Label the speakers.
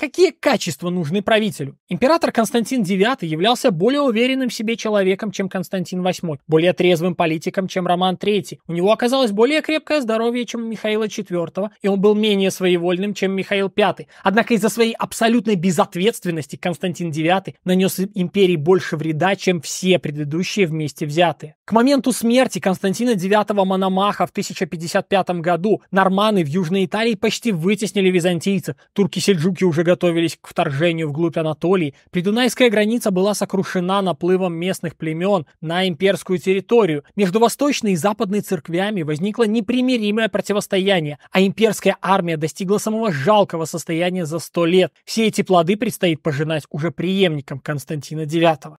Speaker 1: Какие качества нужны правителю? Император Константин IX являлся более уверенным в себе человеком, чем Константин VIII, более трезвым политиком, чем Роман III. У него оказалось более крепкое здоровье, чем у Михаила IV, и он был менее своевольным, чем Михаил V. Однако из-за своей абсолютной безответственности Константин IX нанес империи больше вреда, чем все предыдущие вместе взятые. К моменту смерти Константина IX Мономаха в 1055 году норманы в Южной Италии почти вытеснили византийцев. Турки-сельджуки уже готовились к вторжению вглубь Анатолии, придунайская граница была сокрушена наплывом местных племен на имперскую территорию. Между восточной и западной церквями возникло непримиримое противостояние, а имперская армия достигла самого жалкого состояния за сто лет. Все эти плоды предстоит пожинать уже преемникам Константина IX.